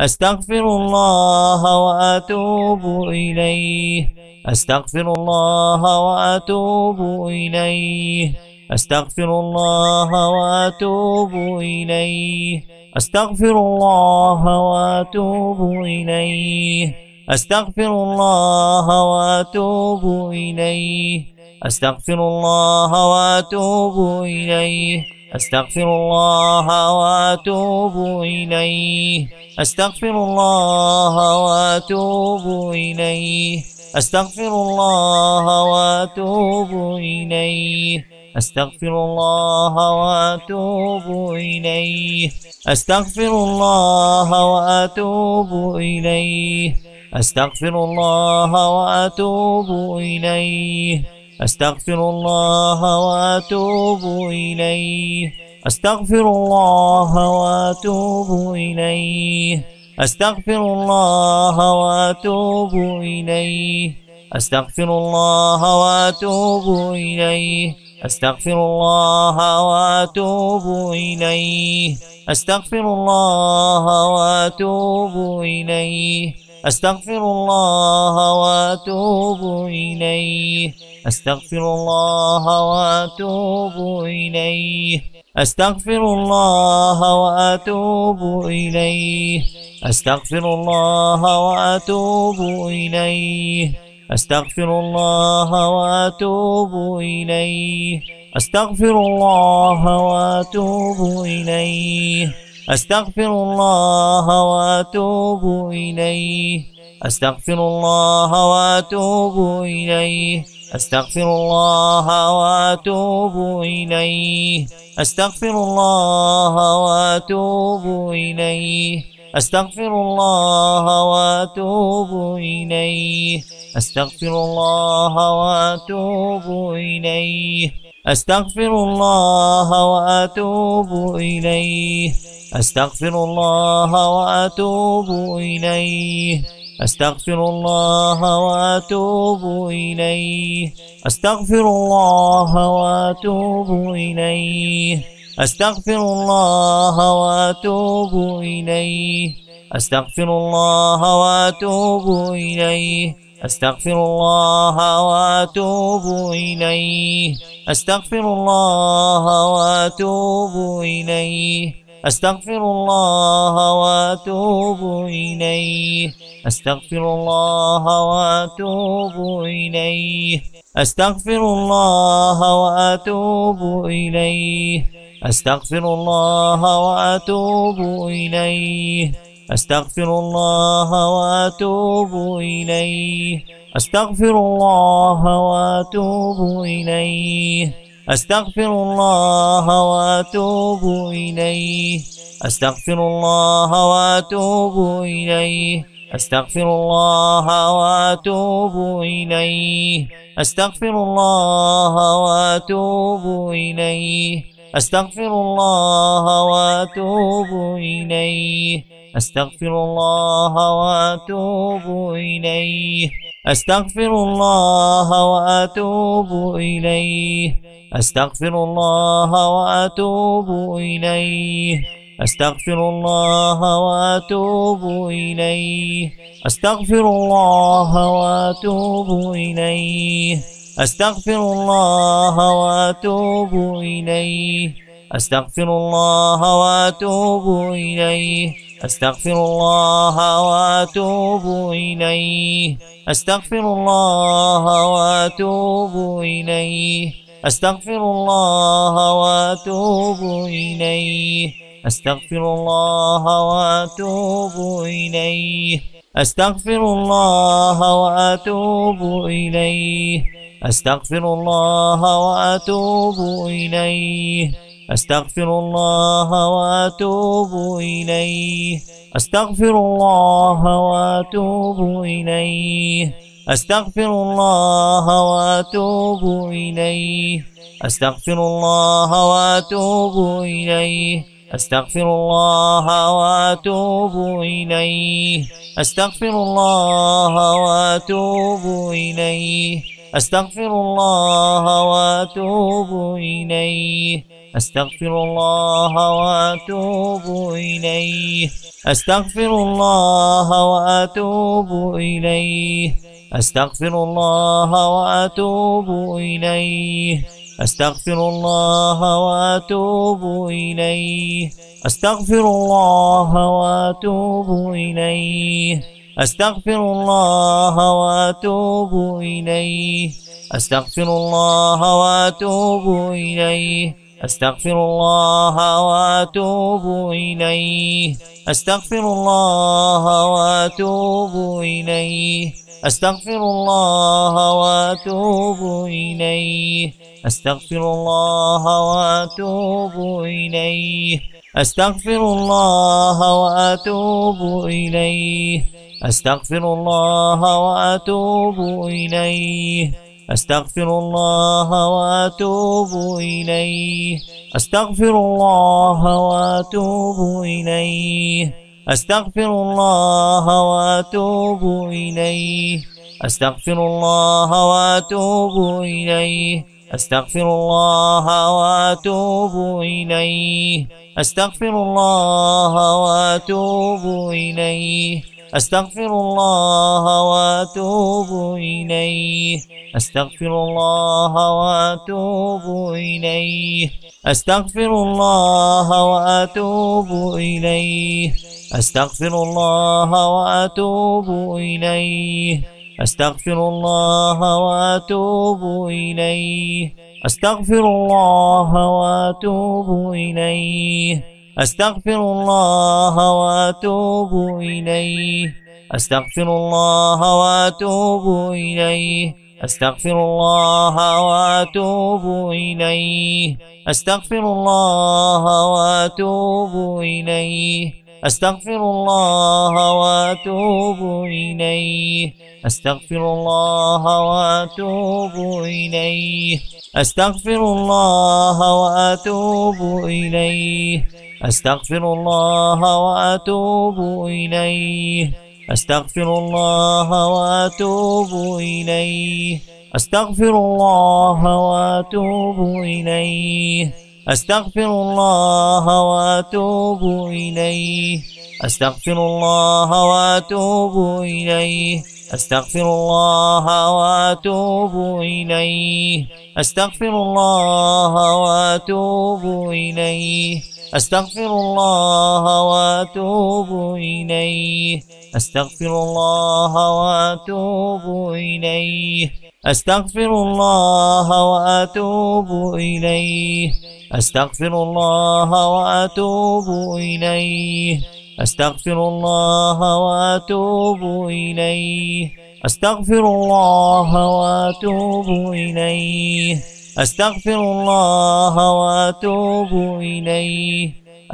أستغفر الله وأتوب إليه أستغفر الله وأتوب إليه أستغفر الله وأتوب إليه أستغفر الله وأتوب إليه أستغفر الله وأتوب إليه أستغفر الله وأتوب إليه أستغفر الله وأتوب إليه أستغفر الله وأتوب إليه أستغفر الله وأتوب إليه أستغفر الله وأتوب إليه أستغفر الله وأتوب إليه أستغفر الله وأتوب إليه أستغفر الله وأتوب إليه أستغفر الله وأتوب إليه أستغفر الله وأتوب إليه أستغفر الله وأتوب إليه أستغفر الله وأتوب إليه أستغفر الله وأتوب إليه أستغفر الله وأتوب إليه أستغفر الله وأتوب إليه أستغفر الله وأتوب إليه أستغفر الله وأتوب إليه أستغفر الله وأتوب إليه أستغفر الله وأتوب إليه أستغفر الله وأتوب إليه أستغفر الله وأتوب إليه أستغفر الله وأتوب إليه أستغفر الله وأتوب إليه أستغفر الله وأتوب إليه أستغفر الله وأتوب إليه أستغفر الله وأتوب إليه أستغفر الله وأتوب إليه أستغفر الله وأتوب إليه أستغفر الله وأتوب إليه أستغفر الله وأتوب إليه أستغفر الله وأتوب إليه أستغفر الله وأتوب إليه أستغفر الله وأتوب إليه أستغفر الله وأتوب إليه أستغفر الله وأتوب إليه أستغفر الله وأتوب إليه أستغفر الله وأتوب إليه أستغفر الله وأتوب إليه أستغفر الله وأتوب إليه أستغفر الله وأتوب إليه أستغفر الله وأتوب إليه أستغفر الله وأتوب إليه أستغفر الله وأتوب إليه أستغفر الله وأتوب إليه أستغفر الله وأتوب إليه أستغفر الله وأتوب إليه أستغفر الله وأتوب إليه أستغفر الله وأتوب إليه أستغفر الله وأتوب إليه أستغفر الله وأتوب إليه أستغفر الله وأتوب إليه أستغفر الله وأتوب إليه أستغفر الله وأتوب إليه أستغفر الله وأتوب إليه أستغفر الله وأتوب إليه أستغفر الله وأتوب إليه أستغفر الله وأتوب إليه أستغفر الله وأتوب إليه أستغفر الله وأتوب إليه أستغفر الله وأتوب إليه أستغفر الله وأتوب إليه أستغفر الله وأتوب إليه أستغفر الله وأتوب إليه أستغفر الله وأتوب إليه أستغفر الله وأتوب إليه أستغفر الله وأتوب إليه أستغفر الله وأتوب إليه أستغفر الله وأتوب إليه أستغفر الله وأتوب إليه أستغفر الله وأتوب إليه أستغفر الله وأتوب إليه أستغفر الله وأتوب إليه أستغفر الله وأتوب إليه أستغفر الله وأتوب إليه أستغفر الله وأتوب إليه أستغفر الله وأتوب إليه أستغفر الله وأتوب إليه أستغفر الله وأتوب إليه أستغفر الله وأتوب إليه أستغفر الله وأتوب إليه أستغفر الله وأتوب إليه أستغفر الله وأتوب إليه أستغفر الله وأتوب إليه أستغفر الله وأتوب إليه أستغفر الله وأتوب إليه أستغفر الله وأتوب إليه أستغفر الله وأتوب إليه أستغفر الله وأتوب إليه أستغفر الله وأتوب إليه أستغفر الله وأتوب إليه أستغفر الله وأتوب إليه أستغفر الله وأتوب إليه أستغفر الله وأتوب إليه أستغفر الله وأتوب إليه أستغفر الله وأتوب إليه أستغفر الله وأتوب إليه أستغفر الله وأتوب إليه أستغفر الله وأتوب إليه أستغفر الله وأتوب إليه أستغفر الله وأتوب إليه أستغفر الله وأتوب إليه أستغفر الله وأتوب إليه أستغفر الله وأتوب إليه أستغفر الله وأتوب إليه أستغفر الله وأتوب إليه أستغفر الله وأتوب إليه أستغفر الله وأتوب إليه أستغفر الله وأتوب إليه أستغفر الله وأتوب إليه أستغفر الله وأتوب إليه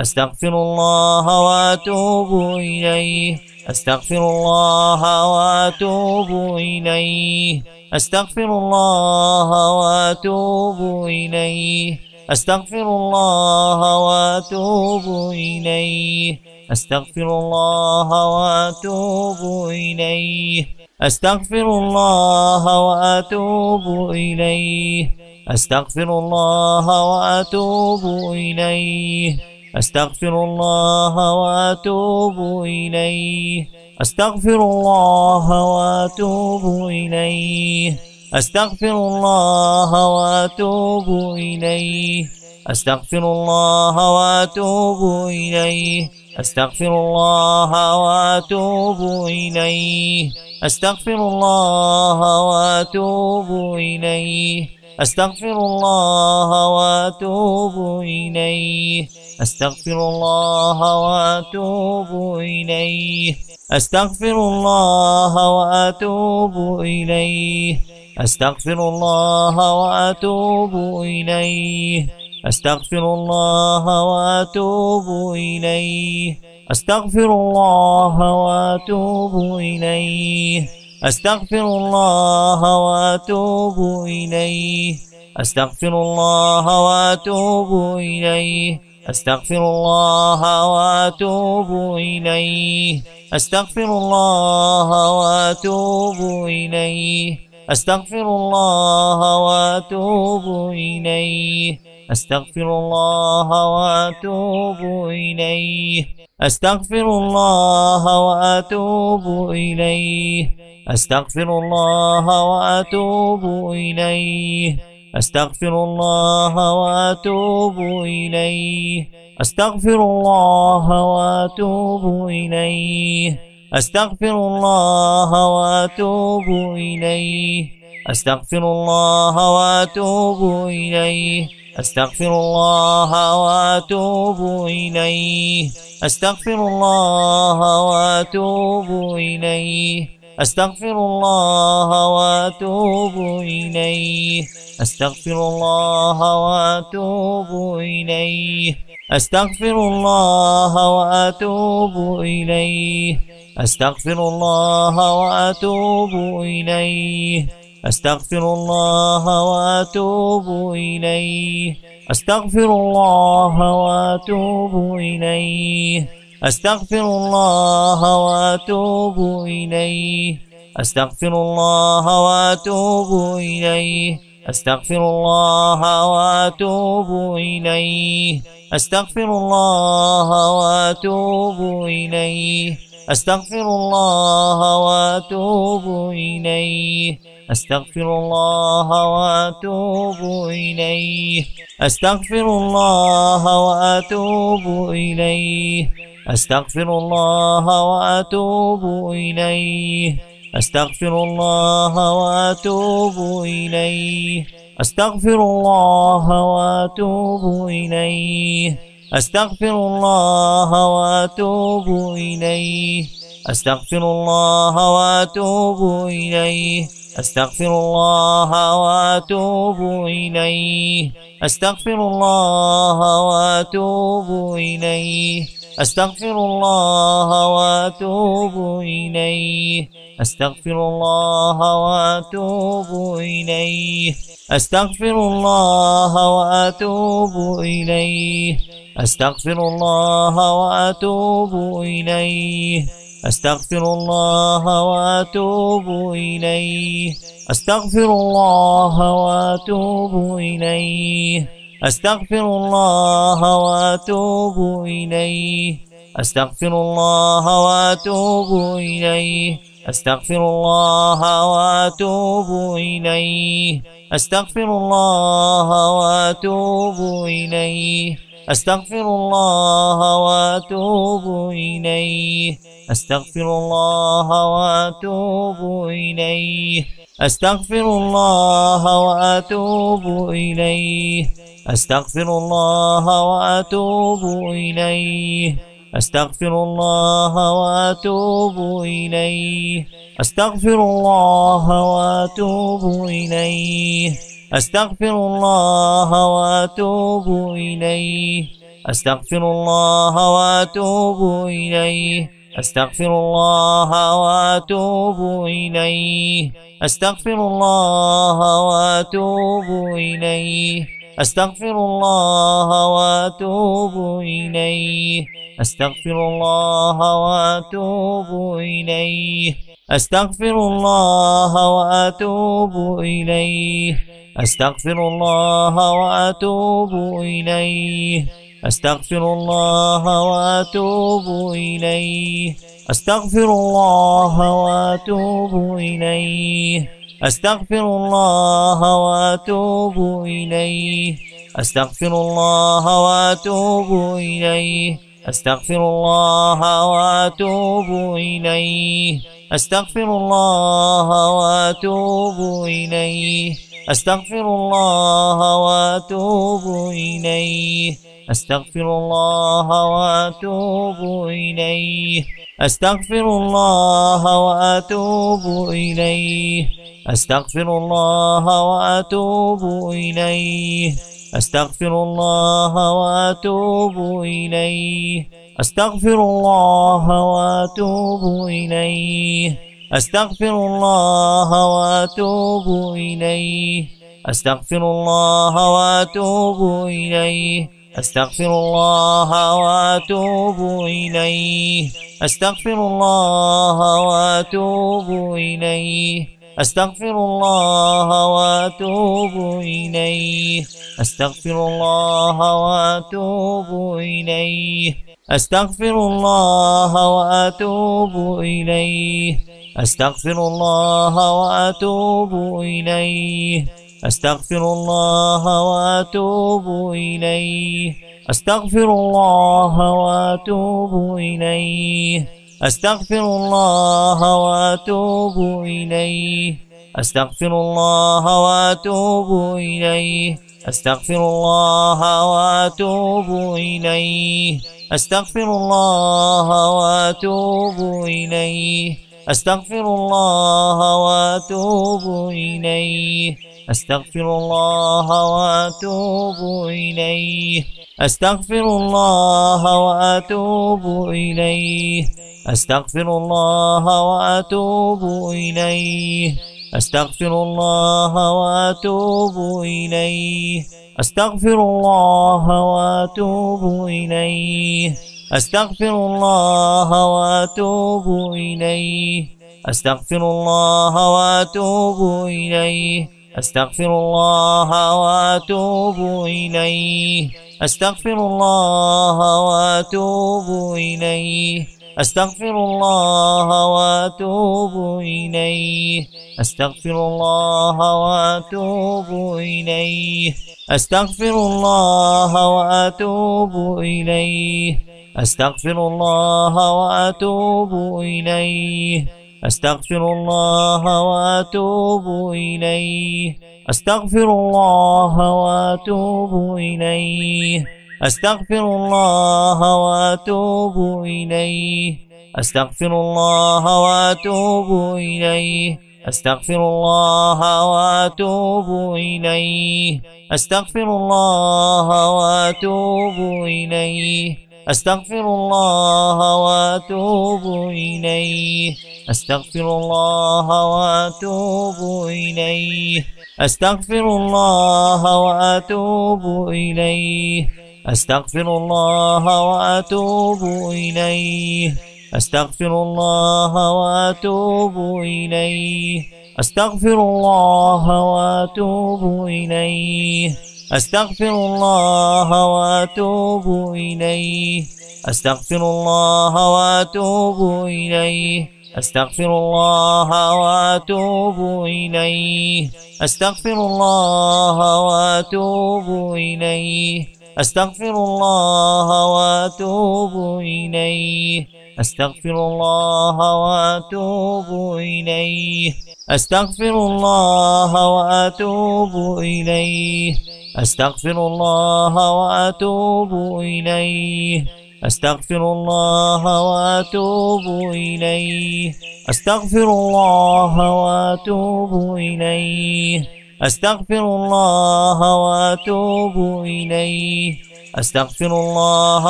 أستغفر الله وأتوب إليه أستغفر الله وأتوب إليه أستغفر الله وأتوب إليه أستغفر الله وأتوب إليه أستغفر الله وأتوب إليه أستغفر الله وأتوب إليه أستغفر الله وأتوب إليه أستغفر الله وأتوب إليه أستغفر الله وأتوب إليه أستغفر الله وأتوب إليه أستغفر الله وأتوب إليه أستغفر الله وأتوب إليه أستغفر الله وأتوب إليه أستغفر الله وأتوب إليه أستغفر الله وأتوب إليه أستغفر الله وأتوب إليه أستغفر الله وأتوب إليه أستغفر الله وأتوب إليه أستغفر الله وأتوب إليه أستغفر الله وأتوب إليه أستغفر الله وأتوب إليه أستغفر الله وأتوب إليه أستغفر الله وأتوب إليه أستغفر الله وأتوب إليه أستغفر الله وأتوب إليه أستغفر الله وأتوب إليه أستغفر الله وأتوب إليه أستغفر الله وأتوب إليه أستغفر الله وأتوب إليه أستغفر الله وأتوب إليه أستغفر الله وأتوب إليه أستغفر الله وأتوب إليه أستغفر الله وأتوب إليه أستغفر الله وأتوب إليه أستغفر الله وأتوب إليه أستغفر الله وأتوب إليه أستغفر الله وأتوب إليه أستغفر الله وأتوب إليه أستغفر الله وأتوب إليه أستغفر الله وأتوب إليه أستغفر الله وأتوب إليه أستغفر الله وأتوب إليه أستغفر الله وأتوب إليه أستغفر الله وأتوب إليه أستغفر الله وأتوب إليه أستغفر الله وأتوب إليه أستغفر الله وأتوب إليه أستغفر الله وأتوب إليه أستغفر الله وأتوب إليه أستغفر الله وأتوب إليه أستغفر الله وأتوب إليه أستغفر الله وأتوب إليه أستغفر الله وأتوب إليه أستغفر الله وأتوب إليه أستغفر الله وأتوب إليه أستغفر الله وأتوب إليه أستغفر الله وأتوب إليه أستغفر الله وأتوب إليه أستغفر الله وأتوب إليه أستغفر الله وأتوب إليه أستغفر الله وأتوب إليه أستغفر الله وأتوب إليه أستغفر الله وأتوب إليه أستغفر الله وأتوب إليه أستغفر الله وأتوب إليه أستغفر الله وأتوب إليه أستغفر الله وأتوب إليه أستغفر الله وأتوب إليه أستغفر الله وأتوب إليه أستغفر الله وأتوب إليه أستغفر الله وأتوب إليه أستغفر الله وأتوب إليه أستغفر الله وأتوب إليه أستغفر الله وأتوب إليه أستغفر الله وأتوب إليه أستغفر الله وأتوب إليه أستغفر الله وأتوب إليه أستغفر الله وأتوب إليه أستغفر الله وأتوب إليه أستغفر الله وأتوب إليه أستغفر الله وأتوب إليه أستغفر الله وأتوب إليه أستغفر الله وأتوب إليه أستغفر الله وأتوب إليه أستغفر الله وأتوب إليه أستغفر الله وأتوب إليه أستغفر الله وأتوب إليه أستغفر الله وأتوب إليه أستغفر الله وأتوب إليه أستغفر الله وأتوب إليه أستغفر الله وأتوب إليه أستغفر الله وأتوب إليه أستغفر الله وأتوب إليه أستغفر الله وأتوب إليه أستغفر الله وأتوب إليه أستغفر الله وأتوب إليه أستغفر الله وأتوب إليه أستغفر الله وأتوب إليه أستغفر الله وأتوب إليه أستغفر الله وأتوب إليه أستغفر الله وأتوب إليه أستغفر الله وأتوب إليه أستغفر الله وأتوب إليه أستغفر الله وأتوب إليه أستغفر الله وأتوب إليه أستغفر الله وأتوب إليه أستغفر الله وأتوب إليه أستغفر الله وأتوب إليه أستغفر الله وأتوب إليه أستغفر الله وأتوب إليه أستغفر الله وأتوب إليه أستغفر الله وأتوب إليه أستغفر الله وأتوب إليه أستغفر الله وأتوب إليه أستغفر الله وأتوب إليه أستغفر الله وأتوب إليه أستغفر الله وأتوب إليه أستغفر الله وأتوب إليه أستغفر الله وأتوب إليه أستغفر الله وأتوب إليه أستغفر الله وأتوب إليه أستغفر الله وأتوب إليه أستغفر الله وأتوب إليه أستغفر الله وأتوب إليه أستغفر الله وأتوب إليه أستغفر الله وأتوب إليه أستغفر الله وأتوب إليه أستغفر الله وأتوب إليه أستغفر الله وأتوب إليه أستغفر الله وأتوب إليه أستغفر الله وأتوب إليه أستغفر الله وأتوب إليه أستغفر الله وأتوب إليه أستغفر الله وأتوب إليه أستغفر الله وأتوب إليه أستغفر الله وأتوب إليه أستغفر الله وأتوب إليه أستغفر الله وأتوب إليه أستغفر الله وأتوب إليه أستغفر الله وأتوب إليه أستغفر الله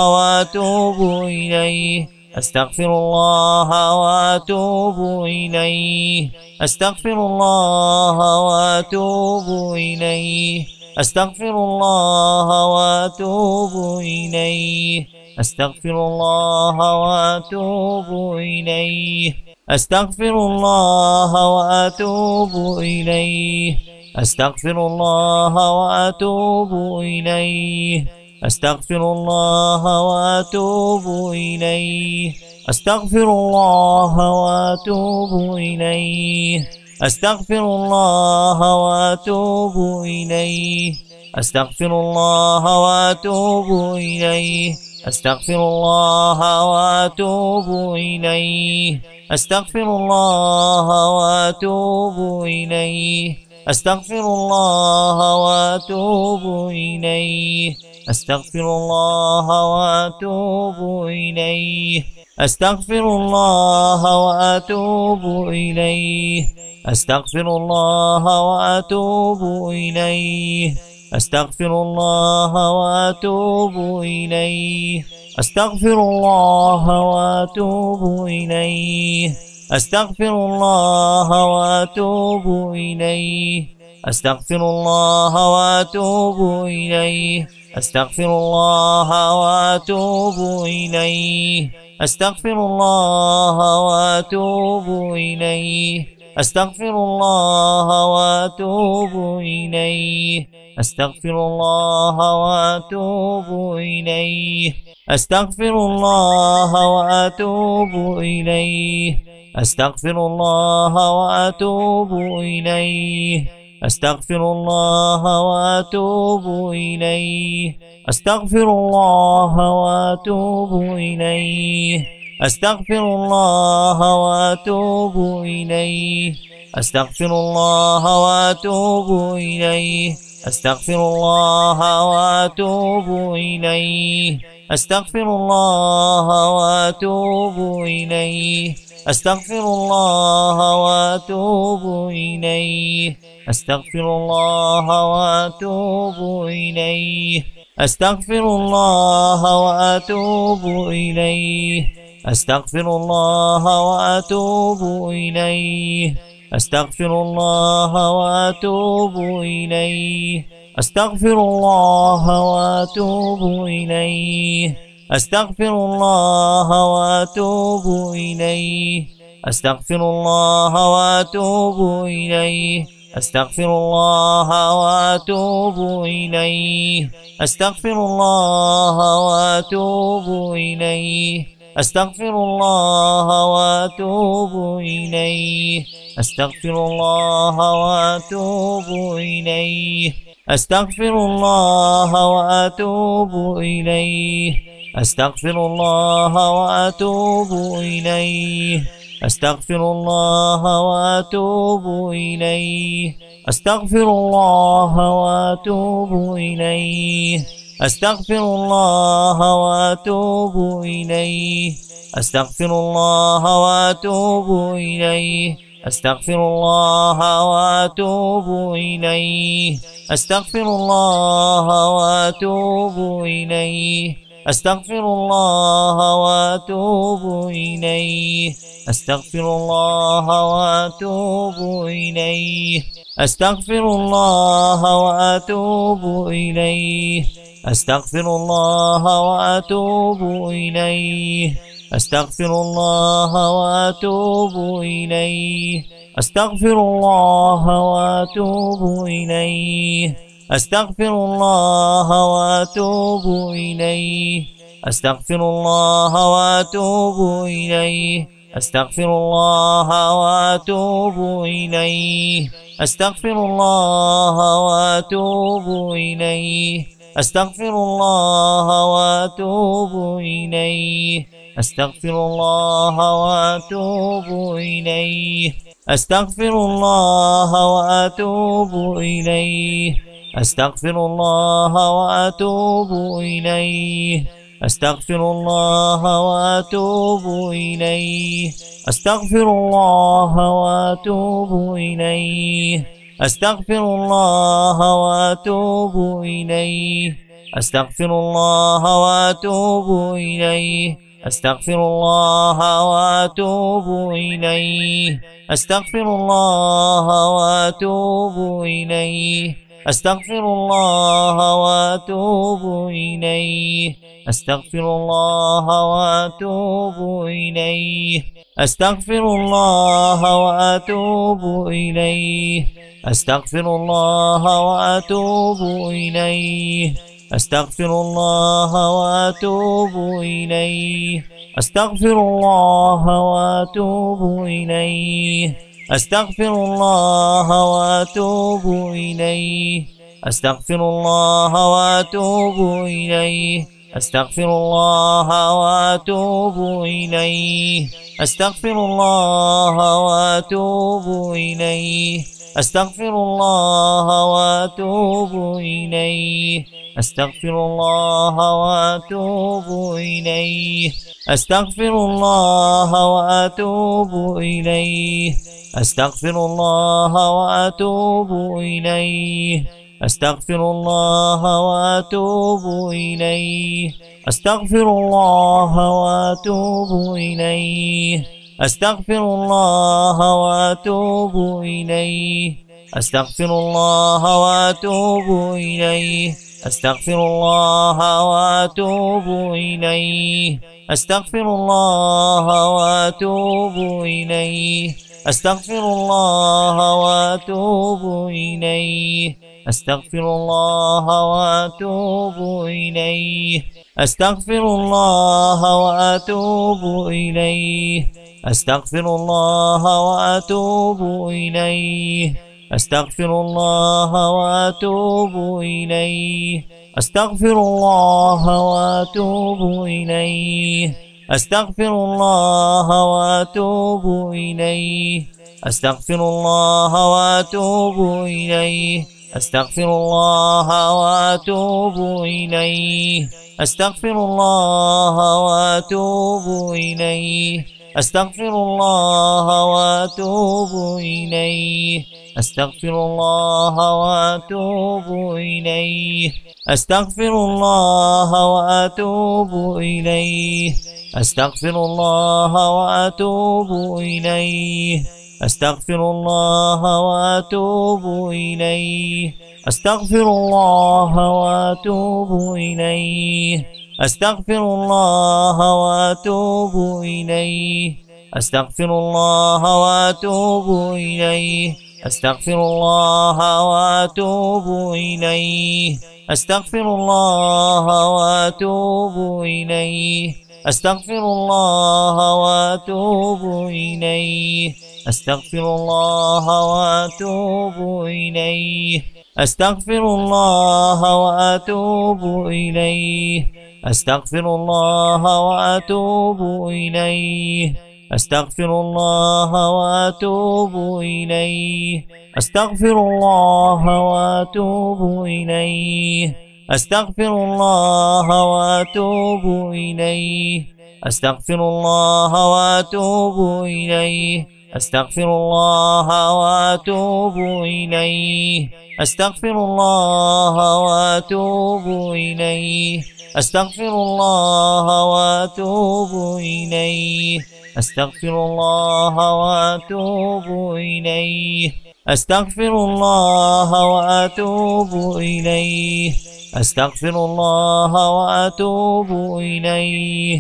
وأتوب إليه أستغفر الله وأتوب إليه أستغفر الله وأتوب إليه أستغفر الله وأتوب إليه أستغفر الله وأتوب إليه أستغفر الله وأتوب إليه أستغفر الله وأتوب إليه أستغفر الله وأتوب إليه أستغفر الله وأتوب إليه أستغفر الله وأتوب إليه أستغفر الله وأتوب إليه أستغفر الله وأتوب إليه أستغفر الله وأتوب إليه أستغفر الله وأتوب إليه أستغفر الله وأتوب إليه أستغفر الله وأتوب إليه أستغفر الله وأتوب إليه أستغفر الله وأتوب إليه أستغفر الله وأتوب إليه أستغفر الله وأتوب إليه أستغفر الله وأتوب إليه أستغفر الله وأتوب إليه أستغفر الله وأتوب إليه أستغفر الله وأتوب إليه أستغفر الله وأتوب إليه أستغفر الله وأتوب إليه أستغفر الله وأتوب إليه أستغفر الله وأتوب إليه أستغفر الله وأتوب إليه أستغفر الله وأتوب إليه أستغفر الله وأتوب إليه أستغفر الله وأتوب إليه أستغفر الله وأتوب إليه أستغفر الله وأتوب إليه أستغفر الله وأتوب إليه أستغفر الله وأتوب إليه أستغفر الله وأتوب إليه أستغفر الله وأتوب إليه أستغفر الله وأتوب إليه أستغفر الله وأتوب إليه أستغفر الله وأتوب إليه أستغفر الله وأتوب إليه أستغفر الله وأتوب إليه أستغفر الله وأتوب إليه أستغفر الله وأتوب إليه أستغفر الله وأتوب إليه أستغفر الله وأتوب إليه أستغفر الله وأتوب إليه أستغفر الله وأتوب إليه أستغفر الله وأتوب إليه أستغفر الله وأتوب إليه أستغفر الله وأتوب إليه أستغفر الله وأتوب إليه أستغفر الله وأتوب إليه أستغفر الله وأتوب إليه أستغفر الله وأتوب إليه أستغفر الله وأتوب إليه أستغفر الله وأتوب إليه أستغفر الله وأتوب إليه أستغفر الله وأتوب إليه أستغفر الله وأتوب إليه أستغفر الله وأتوب إليه أستغفر الله وأتوب إليه أستغفر الله وأتوب إليه أستغفر الله وأتوب إليه أستغفر الله وأتوب إليه أستغفر الله وأتوب إليه أستغفر الله وأتوب إليه أستغفر الله وأتوب إليه أستغفر الله وأتوب إليه أستغفر الله وأتوب إليه أستغفر الله وأتوب إليه أستغفر الله وأتوب إليه أستغفر الله وأتوب إليه أستغفر الله وأتوب إليه أستغفر الله وأتوب إليه أستغفر الله وأتوب إليه أستغفر الله وأتوب إليه أستغفر الله وأتوب إليه أستغفر الله وأتوب إليه أستغفر الله وأتوب إليه أستغفر الله وأتوب إليه أستغفر الله وأتوب إليه أستغفر الله وأتوب إليه أستغفر الله وأتوب إليه أستغفر الله وأتوب إليه أستغفر الله وأتوب إليه أستغفر الله وأتوب إليه أستغفر الله وأتوب إليه أستغفر الله وأتوب إليه أستغفر الله وأتوب إليه أستغفر الله وأتوب إليه أستغفر الله وأتوب إليه أستغفر الله وأتوب إليه أستغفر الله وأتوب إليه أستغفر الله وأتوب إليه أستغفر الله وأتوب إليه أستغفر الله وأتوب إليه أستغفر الله وأتوب إليه أستغفر الله وأتوب إليه أستغفر الله وأتوب إليه أستغفر الله وأتوب إليه أستغفر الله وأتوب إليه أستغفر الله وأتوب إليه أستغفر الله وأتوب إليه أستغفر الله وأتوب إليه أستغفر الله وأتوب إليه أستغفر الله وأتوب إليه أستغفر الله وأتوب إليه أستغفر الله وأتوب إليه أستغفر الله وأتوب إليه أستغفر الله وأتوب إليه أستغفر الله وأتوب إليه أستغفر الله وأتوب إليه أستغفر الله وأتوب إليه أستغفر الله وأتوب إليه أستغفر الله وأتوب إليه أستغفر الله وأتوب إليه أستغفر الله وأتوب إليه أستغفر الله وأتوب إليه أستغفر الله وأتوب إليه أستغفر الله وأتوب إليه أستغفر الله وأتوب إليه أستغفر الله وأتوب إليه أستغفر الله وأتوب إليه أستغفر الله وأتوب إليه أستغفر الله وأتوب إليه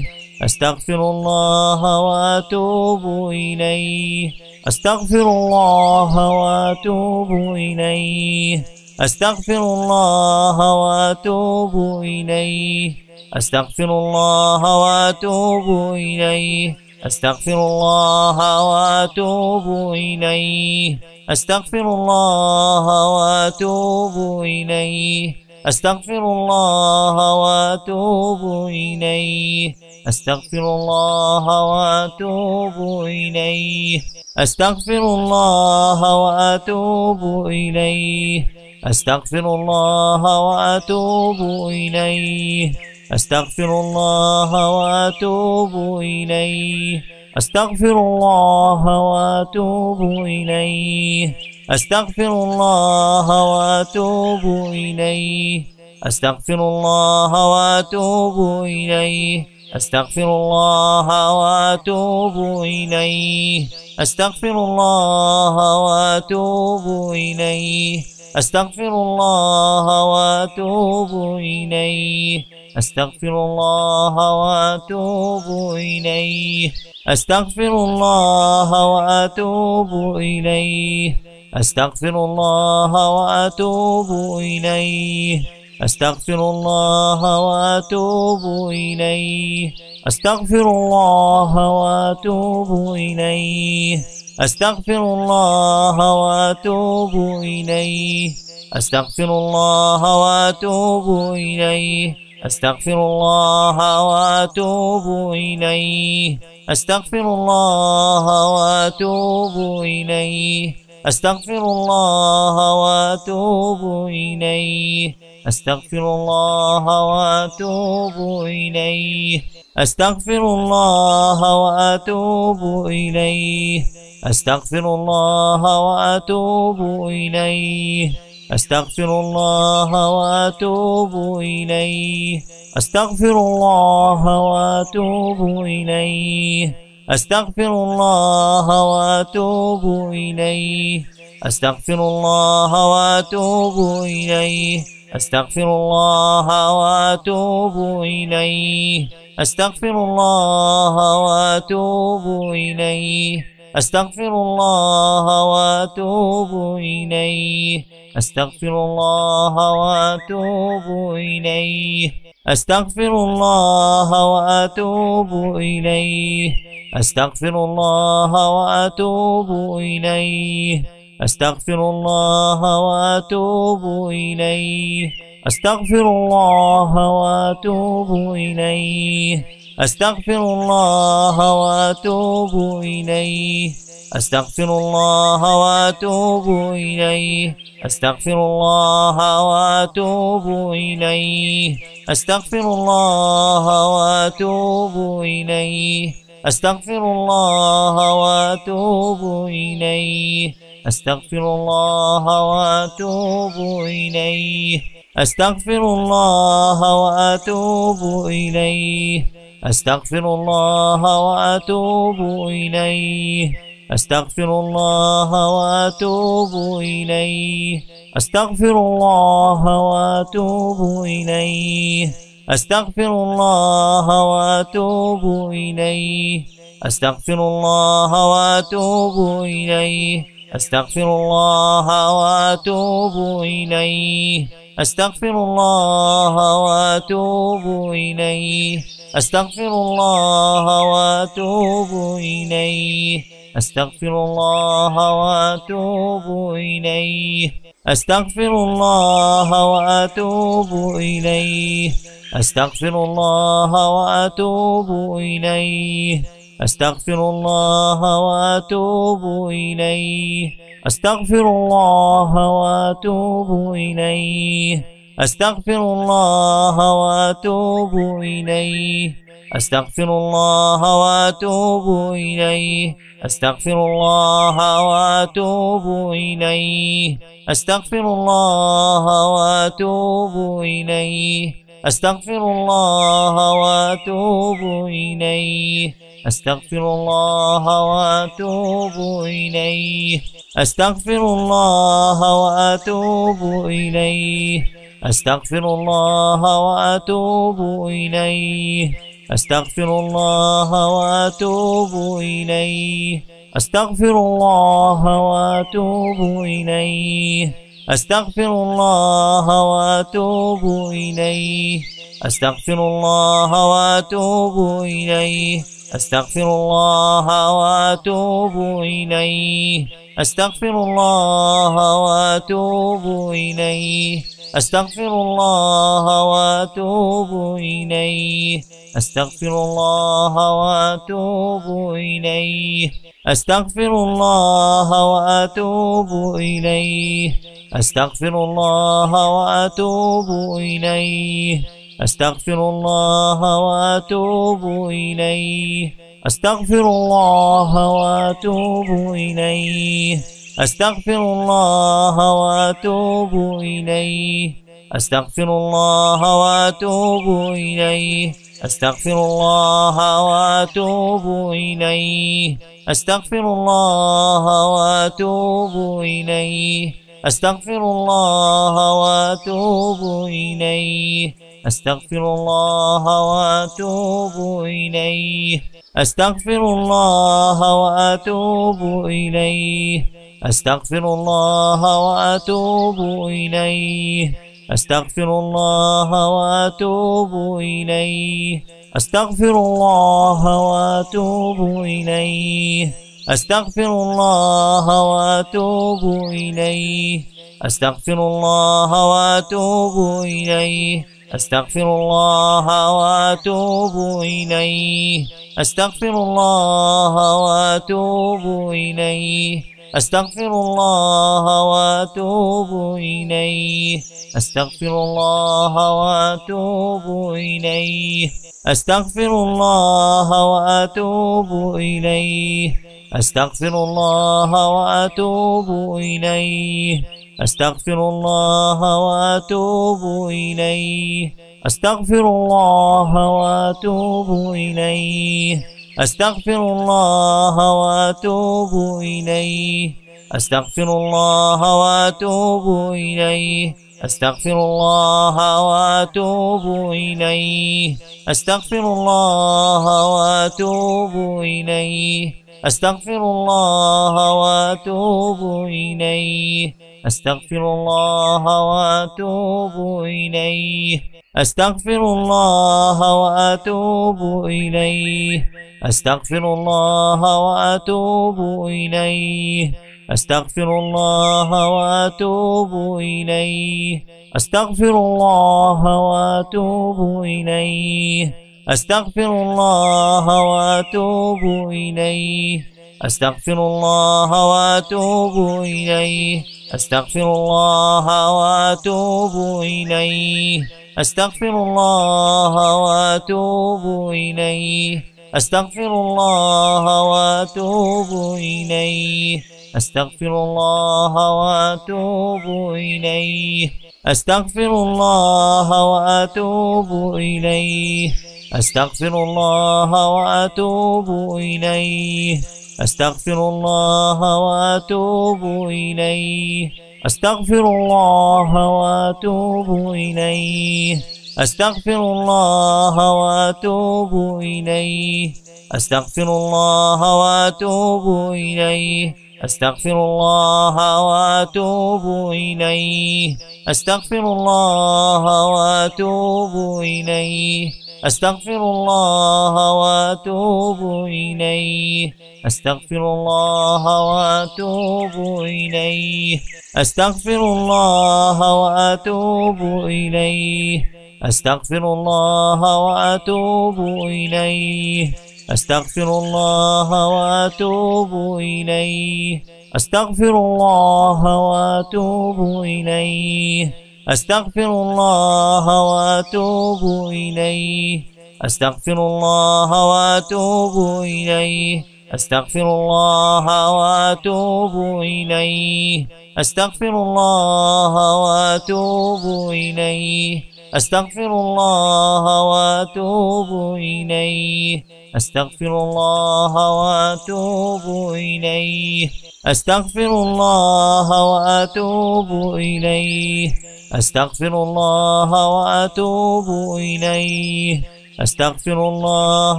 أستغفر الله وأتوب إليه أستغفر الله وأتوب إليه أستغفر الله وأتوب إليه أستغفر الله وأتوب إليه أستغفر الله وأتوب إليه أستغفر الله وأتوب إليه أستغفر الله وأتوب إليه أستغفر الله وأتوب إليه أستغفر الله وأتوب إليه أستغفر الله وأتوب إليه أستغفر الله وأتوب إليه أستغفر الله وأتوب إليه أستغفر الله وأتوب إليه أستغفر الله وأتوب إليه أستغفر الله وأتوب إليه أستغفر الله وأتوب إليه أستغفر الله وأتوب إليه أستغفر الله وأتوب إليه أستغفر الله وأتوب إليه أستغفر الله وأتوب إليه أستغفر الله وأتوب إليه أستغفر الله وأتوب إليه أستغفر الله وأتوب إليه أستغفر الله وأتوب إليه أستغفر الله وأتوب إليه أستغفر الله وأتوب إليه أستغفر الله وأتوب إليه أستغفر الله وأتوب إليه أستغفر الله وأتوب إليه أستغفر الله وأتوب إليه أستغفر الله وأتوب إليه أستغفر الله وأتوب إليه أستغفر الله وأتوب إليه أستغفر الله وأتوب إليه أستغفر الله وأتوب إليه أستغفر الله وأتوب إليه أستغفر الله وأتوب إليه أستغفر الله وأتوب إليه أستغفر الله وأتوب إليه أستغفر الله وأتوب إليه أستغفر الله وأتوب إليه أستغفر الله وأتوب إليه أستغفر الله وأتوب إليه أستغفر الله وأتوب إليه أستغفر الله وأتوب إليه أستغفر الله وأتوب إليه أستغفر الله وأتوب إليه أستغفر الله وأتوب إليه أستغفر الله وأتوب إليه أستغفر الله وأتوب إليه أستغفر الله وأتوب إليه أستغفر الله وأتوب إليه أستغفر الله وأتوب إليه أستغفر الله وأتوب إليه أستغفر الله وأتوب إليه أستغفر الله وأتوب إليه أستغفر الله وأتوب إليه أستغفر الله وأتوب إليه أستغفر الله وأتوب إليه أستغفر الله وأتوب إليه أستغفر الله وأتوب إليه أستغفر الله وأتوب إليه أستغفر الله وأتوب إليه أستغفر الله وأتوب إليه أستغفر الله وأتوب إليه أستغفر الله وأتوب إليه أستغفر الله وأتوب إليه أستغفر الله وأتوب إليه أستغفر الله وأتوب إليه أستغفر الله وأتوب إليه أستغفر الله وأتوب إليه أستغفر الله وأتوب إليه أستغفر الله وأتوب إليه أستغفر الله وأتوب إليه أستغفر الله وأتوب إليه أستغفر الله وأتوب إليه أستغفر الله وأتوب إليه أستغفر الله وأتوب إليه أستغفر الله وأتوب إليه أستغفر الله وأتوب إليه أستغفر الله وأتوب إليه أستغفر الله وأتوب إليه أستغفر الله وأتوب إليه أستغفر الله وأتوب إليه أستغفر الله وأتوب إليه أستغفر الله وأتوب إليه أستغفر الله وأتوب إليه أستغفر الله وأتوب إليه أستغفر الله وأتوب إليه أستغفر الله وأتوب إليه أستغفر الله وأتوب إليه أستغفر الله وأتوب إليه أستغفر الله وأتوب إليه أستغفر الله وأتوب إليه أستغفر الله وأتوب إليه أستغفر الله وأتوب إليه أستغفر الله وأتوب إليه أستغفر الله وأتوب إليه أستغفر الله وأتوب إليه أستغفر الله وأتوب إليه أستغفر الله وأتوب إليه أستغفر الله وأتوب إليه أستغفر الله وأتوب إليه أستغفر الله وأتوب إليه أستغفر الله وأتوب إليه أستغفر الله وأتوب إليه أستغفر الله وأتوب إليه أستغفر الله وأتوب إليه أستغفر الله وأتوب إليه أستغفر الله وأتوب إليه أستغفر الله وأتوب إليه أستغفر الله وأتوب إليه أستغفر الله وأتوب إليه أستغفر الله وأتوب إليه أستغفر الله وأتوب إليه أستغفر الله وأتوب إليه أستغفر الله وأتوب إليه أستغفر الله وأتوب إليه أستغفر الله وأتوب إليه أستغفر الله وأتوب إليه أستغفر الله وأتوب إليه أستغفر الله وأتوب إليه أستغفر الله وأتوب إليه أستغفر الله وأتوب إليه أستغفر الله وأتوب إليه أستغفر الله وأتوب إليه أستغفر الله وأتوب إليه أستغفر الله وأتوب إليه أستغفر الله وأتوب إليه أستغفر الله وأتوب إليه أستغفر الله وأتوب إليه أستغفر الله وأتوب إليه أستغفر الله وأتوب إليه أستغفر الله وأتوب إليه أستغفر الله وأتوب إليه أستغفر الله وأتوب إليه أستغفر الله وأتوب إليه أستغفر الله وأتوب إليه أستغفر الله وأتوب إليه أستغفر الله وأتوب إليه أستغفر الله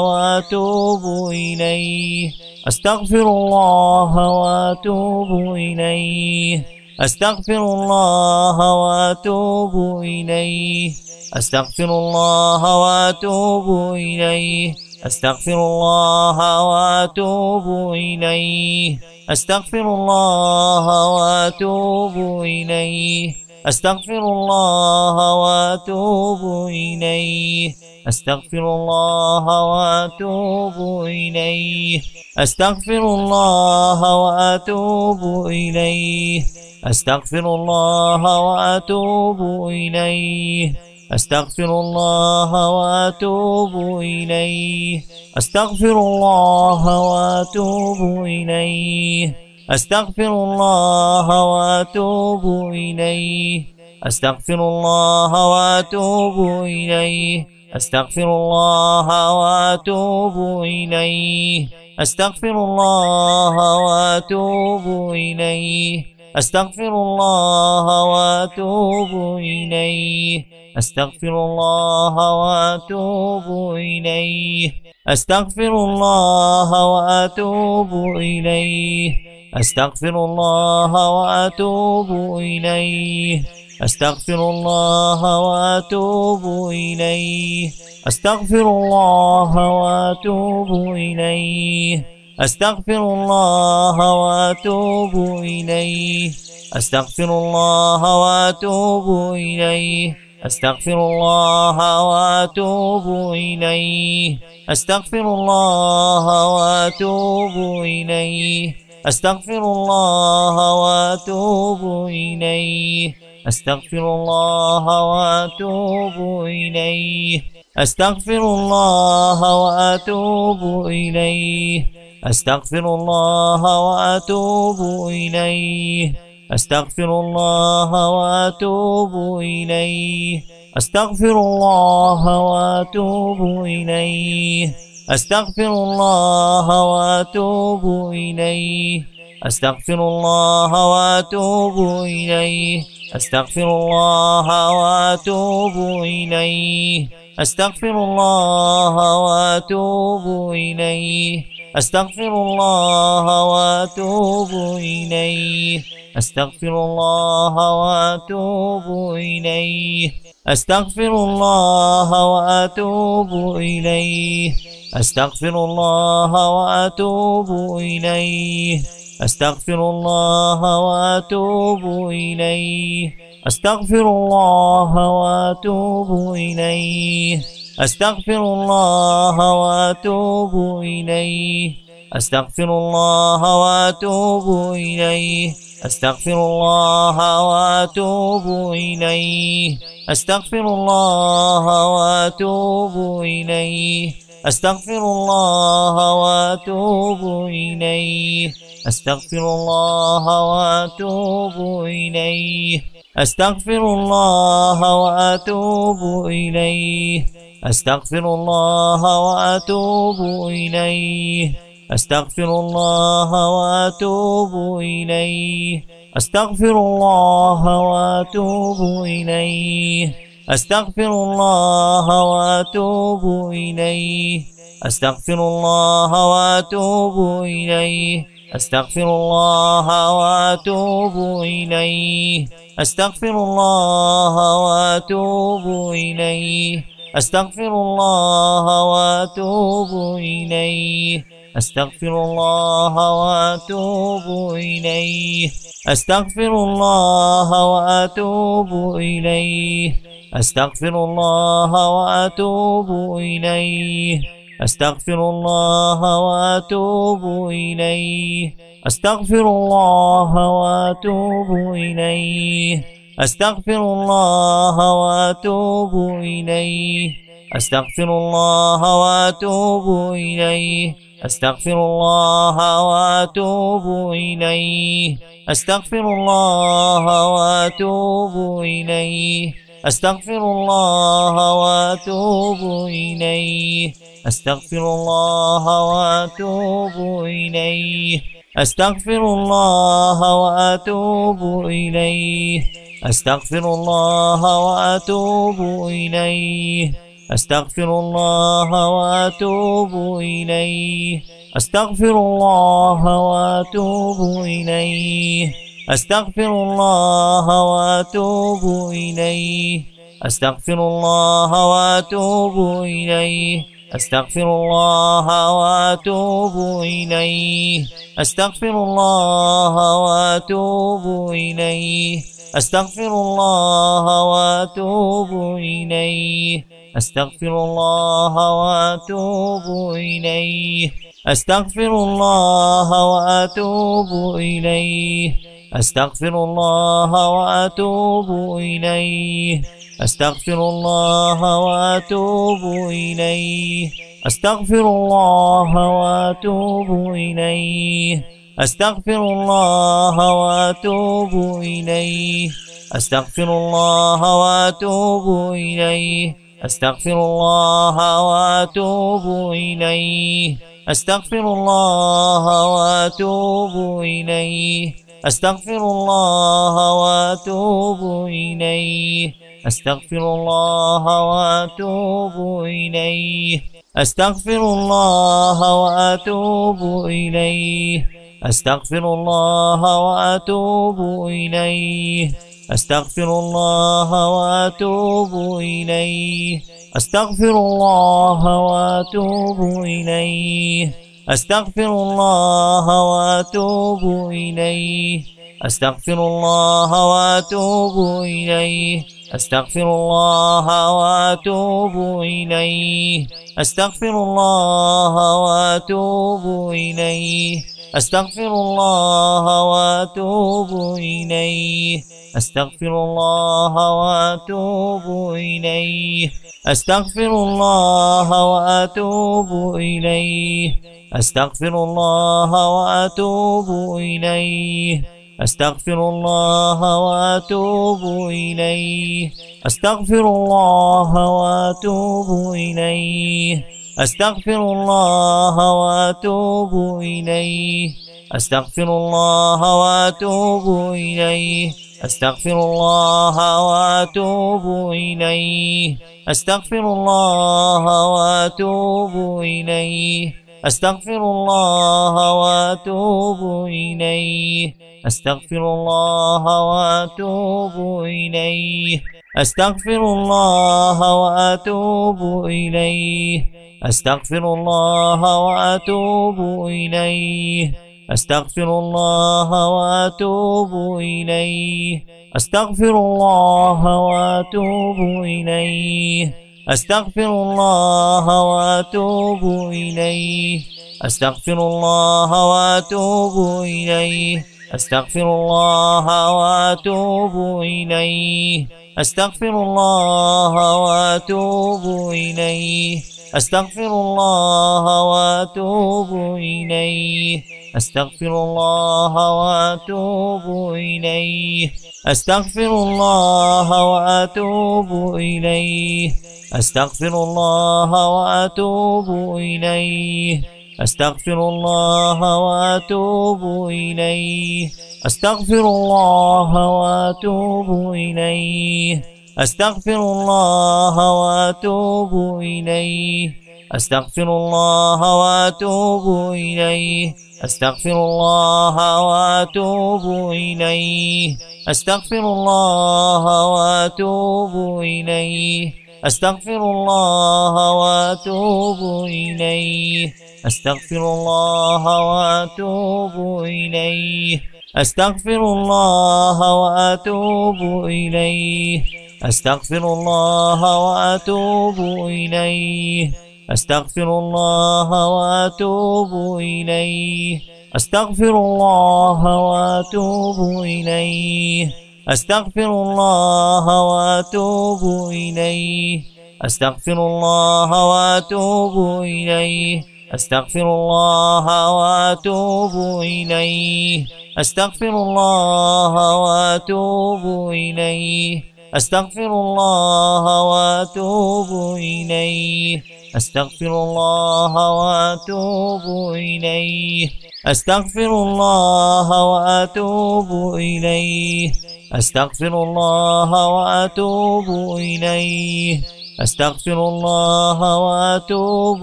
وأتوب إليه أستغفر الله وأتوب إليه أستغفر الله وأتوب إليه أستغفر الله وأتوب إليه أستغفر الله وأتوب إليه أستغفر الله وأتوب إليه أستغفر الله وأتوب إليه أستغفر الله وأتوب إليه أستغفر الله وأتوب إليه أستغفر الله وأتوب إليه أستغفر الله وأتوب إليه أستغفر الله وأتوب إليه أستغفر الله وأتوب إليه أستغفر الله وأتوب إليه أستغفر الله وأتوب إليه أستغفر الله وأتوب إليه أستغفر الله وأتوب إليه أستغفر الله وأتوب إليه أستغفر الله وأتوب إليه أستغفر الله وأتوب إليه أستغفر الله وأتوب إليه أستغفر الله وأتوب إليه أستغفر الله وأتوب إليه أستغفر الله وأتوب إليه أستغفر الله وأتوب إليه أستغفر الله وأتوب إليه أستغفر الله وأتوب إليه أستغفر الله وأتوب إليه أستغفر الله وأتوب إليه أستغفر الله وأتوب إليه أستغفر الله وأتوب إليه أستغفر الله وأتوب إليه أستغفر الله وأتوب إليه أستغفر الله وأتوب إليه أستغفر الله وأتوب إليه أستغفر الله وأتوب إليه أستغفر الله وأتوب إليه أستغفر الله وأتوب إليه أستغفر الله وأتوب إليه أستغفر الله وأتوب إليه أستغفر الله وأتوب إليه أستغفر الله وأتوب إليه أستغفر الله وأتوب إليه أستغفر الله وأتوب إليه أستغفر الله وأتوب إليه أستغفر الله وأتوب إليه أستغفر الله وأتوب إليه أستغفر الله وأتوب إليه أستغفر الله وأتوب إليه أستغفر الله وأتوب إليه أستغفر الله وأتوب إليه أستغفر الله وأتوب إليه أستغفر الله وأتوب إليه أستغفر الله وأتوب إليه أستغفر الله وأتوب إليه أستغفر الله وأتوب إليه أستغفر الله وأتوب إليه أستغفر الله وأتوب إليه أستغفر الله وأتوب إليه أستغفر الله وأتوب إليه أستغفر الله وأتوب إليه أستغفر الله وأتوب إليه أستغفر الله وأتوب إليه أستغفر الله وأتوب إليه أستغفر الله وأتوب إليه أستغفر الله وأتوب إليه أستغفر الله وأتوب إليه أستغفر الله وأتوب إليه أستغفر الله وأتوب إليه أستغفر الله وأتوب إليه أستغفر الله وأتوب إليه أستغفر الله وأتوب إليه أستغفر الله وأتوب إليه أستغفر الله وأتوب إليه أستغفر الله وأتوب إليه أستغفر الله وأتوب إليه أستغفر الله وأتوب إليه أستغفر الله وأتوب إليه أستغفر الله وأتوب إليه أستغفر الله وأتوب إليه أستغفر الله وأتوب إليه أستغفر الله وأتوب إليه أستغفر الله وأتوب إليه أستغفر الله وأتوب إليه أستغفر الله وأتوب إليه أستغفر الله وأتوب إليه أستغفر الله وأتوب إليه أستغفر الله وأتوب إليه أستغفر الله وأتوب إليه أستغفر الله وأتوب إليه أستغفر الله وأتوب إليه أستغفر الله وأتوب إليه أستغفر الله وأتوب إليه أستغفر الله وأتوب إليه أستغفر الله وأتوب إليه أستغفر الله وأتوب إليه أستغفر الله وأتوب إليه أستغفر الله وأتوب إليه أستغفر الله وأتوب إليه أستغفر الله وأتوب إليه أستغفر الله وأتوب إليه أستغفر الله وأتوب إليه أستغفر الله وأتوب إليه أستغفر الله وأتوب إليه أستغفر الله وأتوب إليه أستغفر الله وأتوب إليه أستغفر الله وأتوب إليه أستغفر الله وأتوب إليه أستغفر الله وأتوب إليه أستغفر الله وأتوب إليه أستغفر الله وأتوب إليه أستغفر الله وأتوب إليه أستغفر الله وأتوب إليه أستغفر الله وأتوب إليه أستغفر الله وأتوب إليه أستغفر الله وأتوب إليه أستغفر الله وأتوب إليه أستغفر الله وأتوب إليه أستغفر الله وأتوب إليه أستغفر الله وأتوب إليه أستغفر الله وأتوب إليه أستغفر الله وأتوب إليه أستغفر الله وأتوب إليه أستغفر الله وأتوب إليه أستغفر الله وأتوب إليه أستغفر الله وأتوب إليه أستغفر الله وأتوب إليه أستغفر الله وأتوب إليه أستغفر الله وأتوب إليه أستغفر الله وأتوب إليه أستغفر الله وأتوب إليه أستغفر الله وأتوب إليه أستغفر الله وأتوب إليه أستغفر الله وأتوب إليه أستغفر الله وأتوب إليه أستغفر الله وأتوب إليه أستغفر الله وأتوب إليه أستغفر الله وأتوب إليه أستغفر الله وأتوب إليه أستغفر الله وأتوب إليه أستغفر الله وأتوب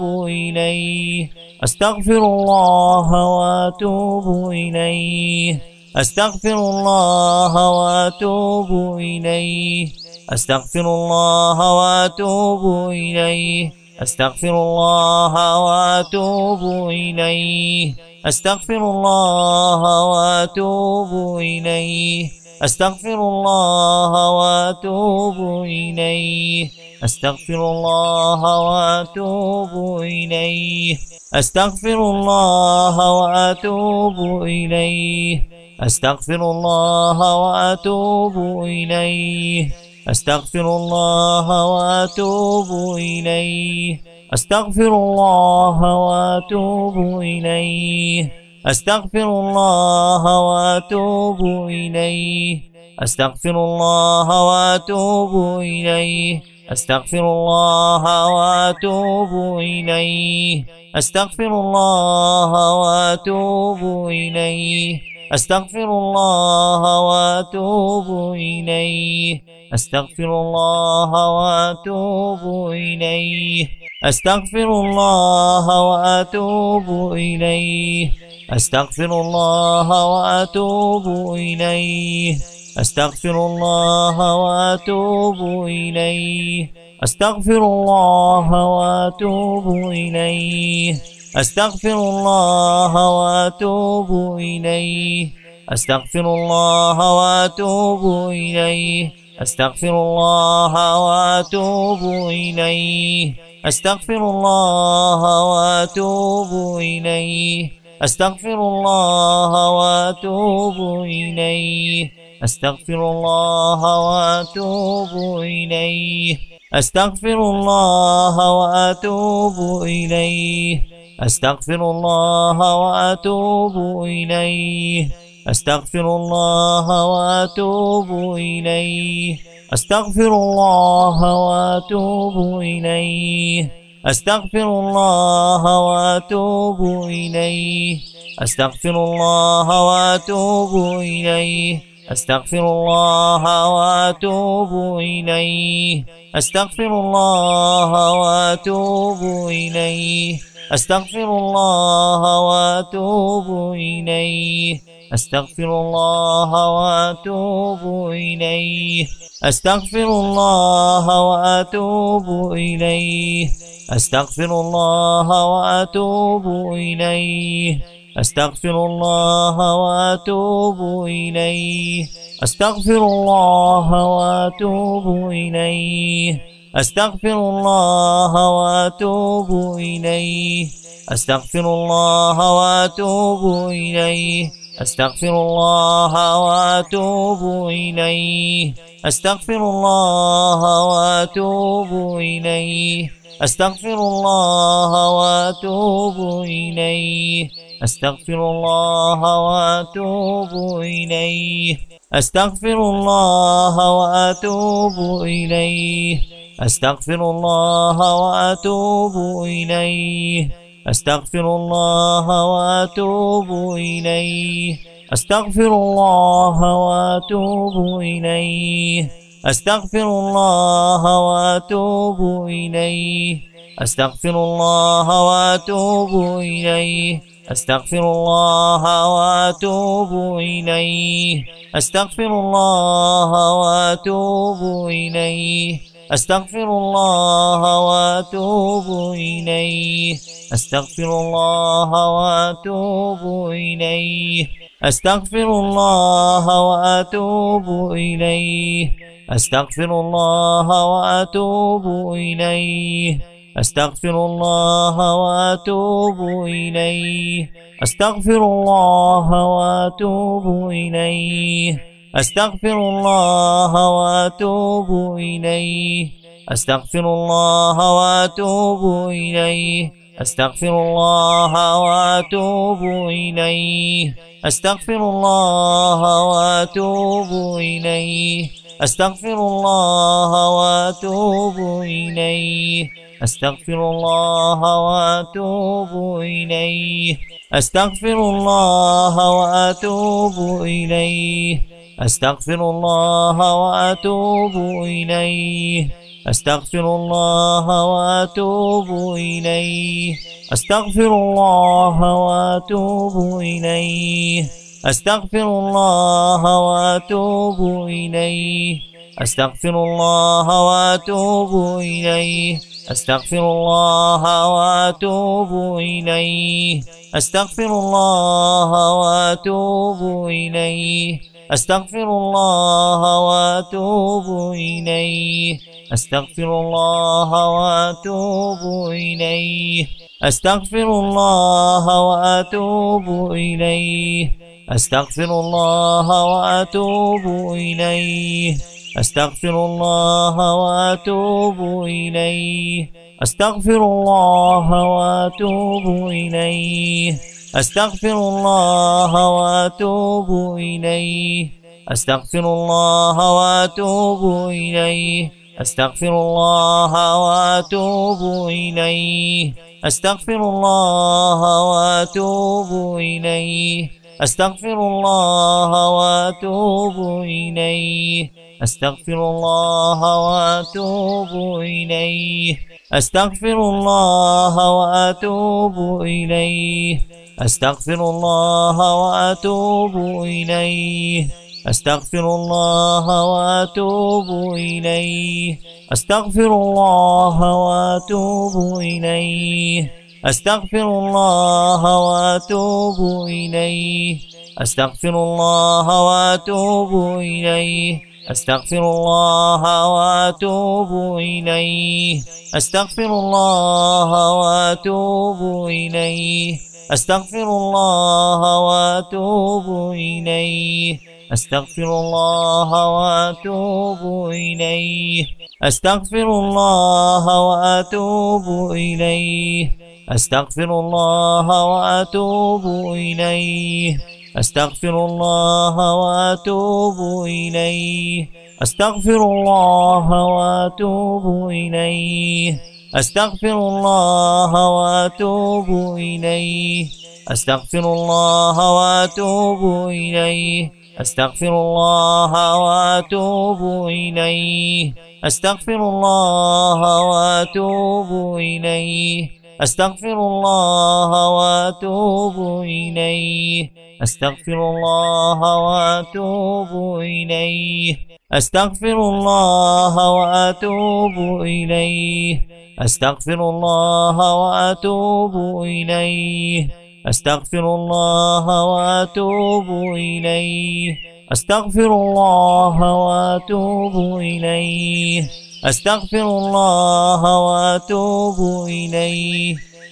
إليه أستغفر الله وأتوب إليه أستغفر الله وأتوب إليه أستغفر الله وأتوب إليه أستغفر الله وأتوب إليه أستغفر الله وأتوب إليه أستغفر الله وأتوب إليه أستغفر الله وأتوب إليه أستغفر الله وأتوب إليه أستغفر الله وأتوب إليه أستغفر الله وأتوب إليه أستغفر الله وأتوب إليه أستغفر الله وأتوب إليه أستغفر الله وأتوب إليه أستغفر الله وأتوب إليه أستغفر الله وأتوب إليه أستغفر الله وأتوب إليه أستغفر الله وأتوب إليه أستغفر الله وأتوب إليه أستغفر الله وأتوب إليه أستغفر الله وأتوب إليه أستغفر الله وأتوب إليه أستغفر الله وأتوب إليه أستغفر الله وأتوب إليه أستغفر الله وأتوب إليه أستغفر الله وأتوب إليه أستغفر الله وأتوب إليه أستغفر الله وأتوب إليه أستغفر الله وأتوب إليه أستغفر الله وأتوب إليه أستغفر الله وأتوب إليه أستغفر الله وأتوب إليه أستغفر الله وأتوب إليه أستغفر الله وأتوب إليه أستغفر الله وأتوب إليه أستغفر الله وأتوب إليه أستغفر الله وأتوب إليه أستغفر الله وأتوب إليه أستغفر الله وأتوب إليه أستغفر الله وأتوب إليه أستغفر الله وأتوب إليه أستغفر الله وأتوب إليه أستغفر الله وأتوب إليه أستغفر الله وأتوب إليه أستغفر الله وأتوب إليه أستغفر الله وأتوب إليه أستغفر الله وأتوب إليه أستغفر الله وأتوب إليه أستغفر الله وأتوب إليه أستغفر الله وأتوب إليه أستغفر الله وأتوب إليه أستغفر الله وأتوب إليه أستغفر الله وأتوب إليه أستغفر الله وأتوب إليه أستغفر الله وأتوب إليه أستغفر الله وأتوب إليه أستغفر الله وأتوب إليه أستغفر الله وأتوب إليه أستغفر الله وأتوب إليه أستغفر الله وأتوب إليه أستغفر الله وأتوب إليه أستغفر الله وأتوب إليه أستغفر الله وأتوب إليه أستغفر الله وأتوب إليه أستغفر الله وأتوب إليه أستغفر الله وأتوب إليه أستغفر الله وأتوب إليه أستغفر الله وأتوب إليه أستغفر الله وأتوب إليه أستغفر الله وأتوب إليه أستغفر الله وأتوب إليه أستغفر الله وأتوب إليه أستغفر الله وأتوب إليه أستغفر الله وأتوب إليه أستغفر الله وأتوب إليه أستغفر الله وأتوب إليه أستغفر الله وأتوب إليه أستغفر الله وأتوب إليه أستغفر الله وأتوب إليه أستغفر الله وأتوب إليه أستغفر الله وأتوب إليه أستغفر الله وأتوب إليه أستغفر الله وأتوب إليه أستغفر الله وأتوب إليه أستغفر الله وأتوب إليه أستغفر الله وأتوب إليه أستغفر الله وأتوب إليه أستغفر الله وأتوب إليه أستغفر الله وأتوب إليه أستغفر الله وأتوب إليه أستغفر الله وأتوب إليه أستغفر الله وأتوب إليه أستغفر الله وأتوب إليه أستغفر الله وأتوب إليه أستغفر الله وأتوب إليه أستغفر الله وأتوب إليه أستغفر الله وأتوب إليه أستغفر الله وأتوب إليه أستغفر الله وأتوب إليه أستغفر الله وأتوب إليه أستغفر الله وأتوب إليه أستغفر الله وأتوب إليه أستغفر الله وأتوب إليه أستغفر الله وأتوب إليه أستغفر الله وأتوب إليه أستغفر الله وأتوب إليه أستغفر الله وأتوب إليه أستغفر الله وأتوب إليه أستغفر الله وأتوب إليه أستغفر الله وأتوب إليه أستغفر الله وأتوب إليه أستغفر الله وأتوب إليه أستغفر الله وأتوب إليه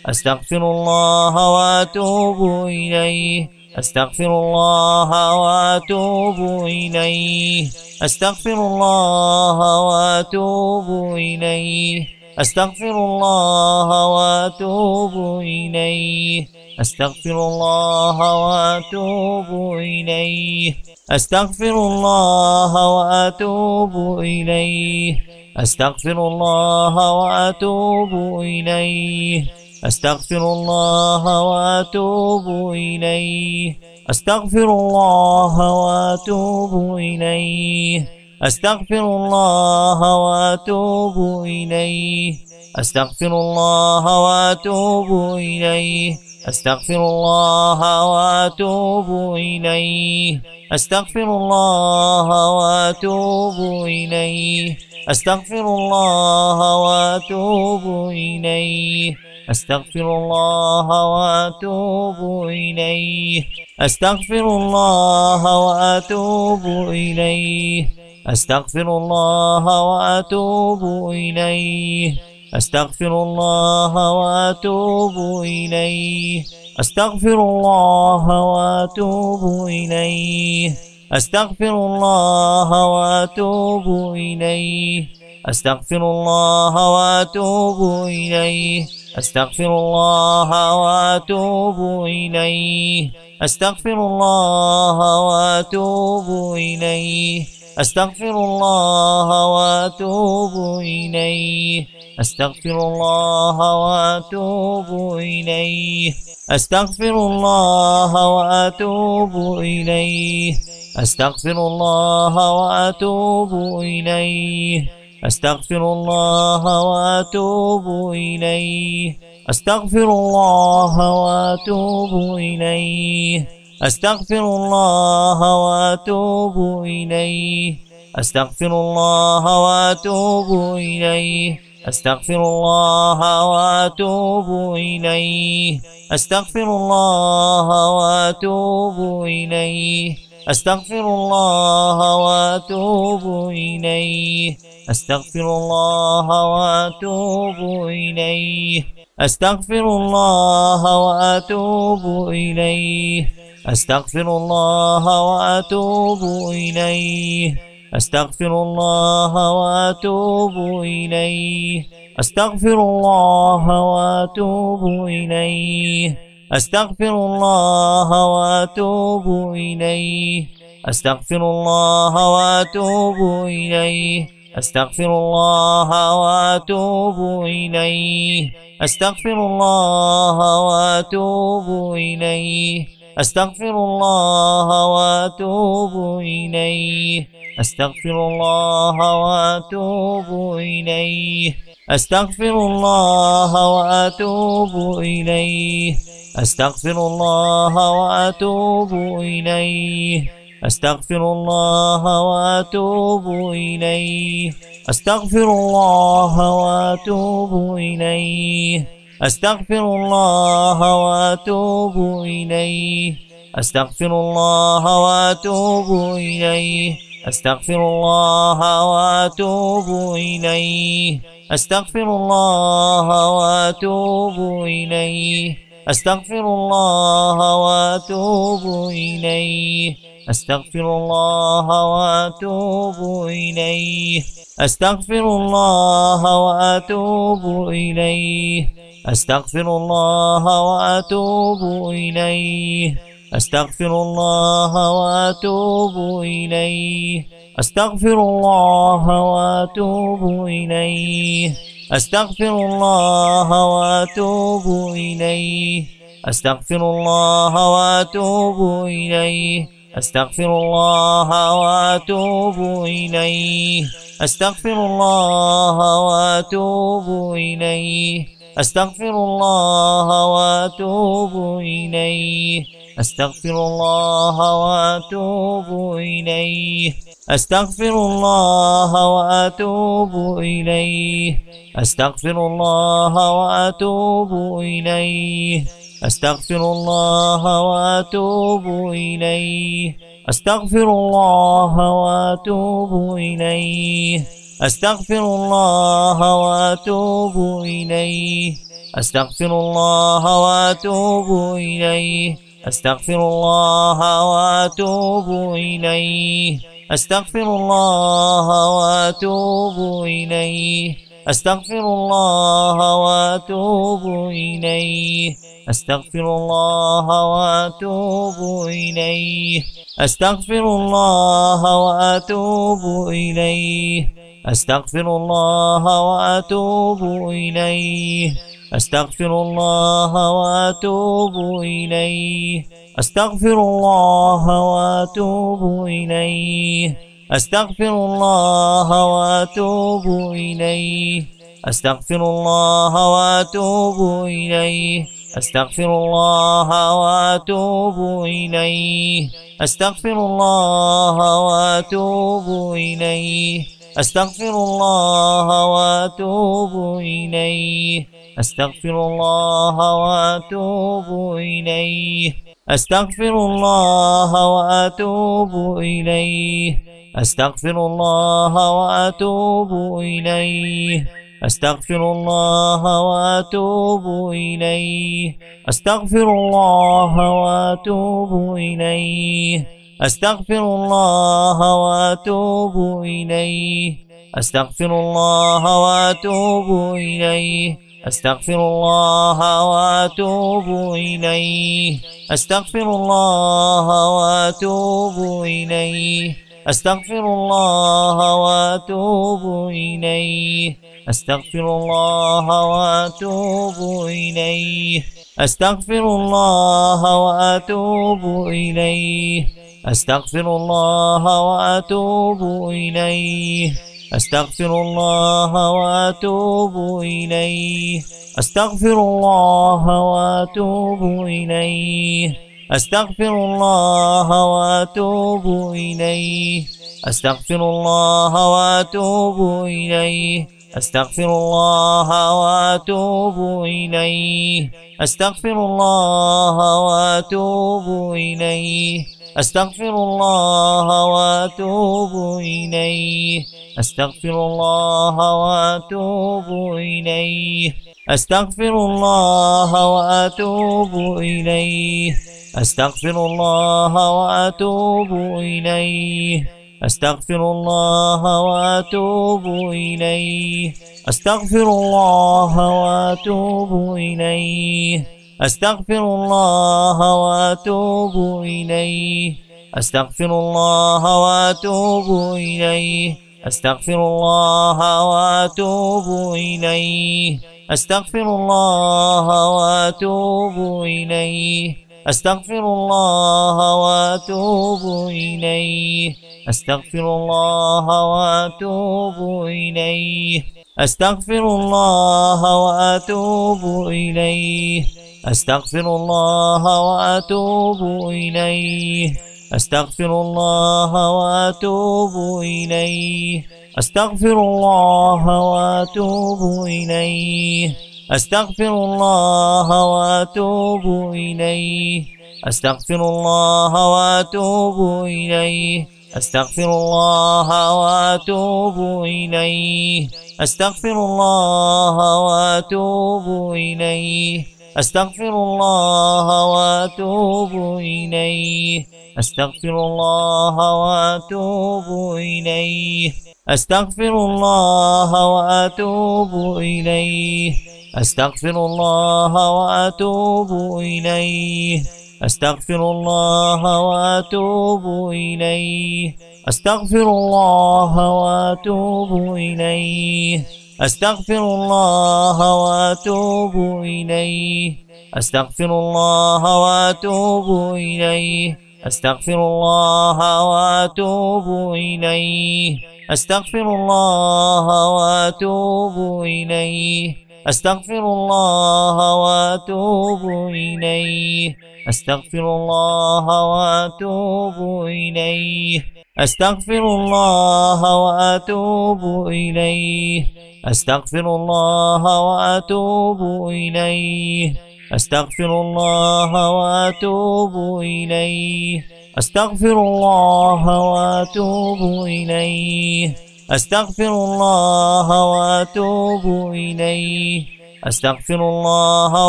أستغفر الله وأتوب إليه أستغفر الله وأتوب إليه أستغفر الله وأتوب إليه أستغفر الله وأتوب إليه أستغفر الله وأتوب إليه أستغفر الله وأتوب إليه أستغفر الله وأتوب إليه أستغفر الله وأتوب إليه أستغفر الله وأتوب إليه أستغفر الله وأتوب إليه أستغفر الله وأتوب إليه أستغفر الله وأتوب إليه أستغفر الله وأتوب إليه أستغفر الله وأتوب إليه أستغفر الله وأتوب إليه أستغفر الله وأتوب إليه أستغفر الله وأتوب إليه أستغفر الله وأتوب إليه أستغفر الله وأتوب إليه أستغفر الله وأتوب إليه أستغفر الله وأتوب إليه أستغفر الله وأتوب إليه أستغفر الله وأتوب إليه أستغفر الله وأتوب إليه أستغفر الله وأتوب إليه أستغفر الله وأتوب إليه أستغفر الله وأتوب إليه أستغفر الله وأتوب إليه أستغفر الله وأتوب إليه أستغفر الله وأتوب إليه أستغفر الله وأتوب إليه أستغفر الله وأتوب إليه أستغفر الله وأتوب إليه أستغفر الله وأتوب إليه أستغفر الله وأتوب إليه أستغفر الله وأتوب إليه أستغفر الله وأتوب إليه أستغفر الله وأتوب إليه أستغفر الله وأتوب إليه أستغفر الله وأتوب إليه أستغفر الله وأتوب إليه أستغفر الله وأتوب إليه أستغفر الله وأتوب إليه أستغفر الله وأتوب إليه أستغفر الله وأتوب إليه أستغفر الله وأتوب إليه أستغفر الله وأتوب إليه أستغفر الله وأتوب إليه أستغفر الله وأتوب إليه أستغفر الله وأتوب إليه أستغفر الله وأتوب إليه أستغفر الله وأتوب إليه أستغفر الله وأتوب إليه أستغفر الله وأتوب إليه أستغفر الله وأتوب إليه أستغفر الله وأتوب إليه أستغفر الله وأتوب إليه أستغفر الله وأتوب إليه أستغفر الله وأتوب إليه أستغفر الله وأتوب إليه أستغفر الله وأتوب إليه أستغفر الله وأتوب إليه أستغفر الله وأتوب إليه أستغفر الله وأتوب إليه أستغفر الله وأتوب إليه أستغفر الله وأتوب إليه أستغفر الله وأتوب إليه أستغفر الله وأتوب إليه أستغفر الله وأتوب إليه أستغفر الله وأتوب إليه أستغفر الله وأتوب إليه أستغفر الله وأتوب إليه أستغفر الله وأتوب إليه أستغفر الله وأتوب إليه أستغفر الله وأتوب إليه أستغفر الله وأتوب إليه أستغفر الله وأتوب إليه أستغفر الله وأتوب إليه أستغفر الله وأتوب إليه أستغفر الله وأتوب إليه أستغفر الله وأتوب إليه أستغفر الله وأتوب إليه أستغفر الله وأتوب إليه أستغفر الله وأتوب إليه أستغفر الله وأتوب إليه أستغفر الله وأتوب إليه أستغفر الله وأتوب إليه أستغفر الله وأتوب إليه أستغفر الله وأتوب إليه أستغفر الله وأتوب إليه أستغفر الله وأتوب إليه أستغفر الله وأتوب إليه أستغفر الله وأتوب إليه أستغفر الله وأتوب إليه أستغفر الله وأتوب إليه أستغفر الله وأتوب إليه أستغفر الله وأتوب إليه أستغفر الله وأتوب إليه أستغفر الله وأتوب إليه أستغفر الله وأتوب إليه أستغفر الله وأتوب إليه أستغفر الله وأتوب إليه أستغفر الله وأتوب إليه أستغفر الله وأتوب إليه أستغفر الله وأتوب إليه أستغفر الله وأتوب إليه أستغفر الله وأتوب إليه أستغفر الله وأتوب إليه أستغفر الله وأتوب إليه أستغفر الله وأتوب إليه أستغفر الله وأتوب إليه أستغفر الله وأتوب إليه أستغفر الله وأتوب إليه أستغفر الله وأتوب إليه أستغفر الله وأتوب إليه أستغفر الله وأتوب إليه أستغفر الله وأتوب إليه أستغفر الله وأتوب إليه أستغفر الله وأتوب إليه أستغفر الله وأتوب إليه أستغفر الله وأتوب إليه أستغفر الله وأتوب إليه أستغفر الله وأتوب إليه أستغفر الله وأتوب إليه أستغفر الله وأتوب إليه أستغفر الله وأتوب إليه أستغفر الله وأتوب إليه أستغفر الله وأتوب إليه أستغفر الله وأتوب إليه أستغفر الله وأتوب إليه أستغفر الله وأتوب إليه أستغفر الله وأتوب إليه أستغفر الله وأتوب إليه أستغفر الله وأتوب إليه أستغفر الله وأتوب إليه أستغفر الله وأتوب إليه أستغفر الله وأتوب إليه أستغفر الله وأتوب إليه أستغفر الله وأتوب إليه أستغفر الله وأتوب إليه أستغفر الله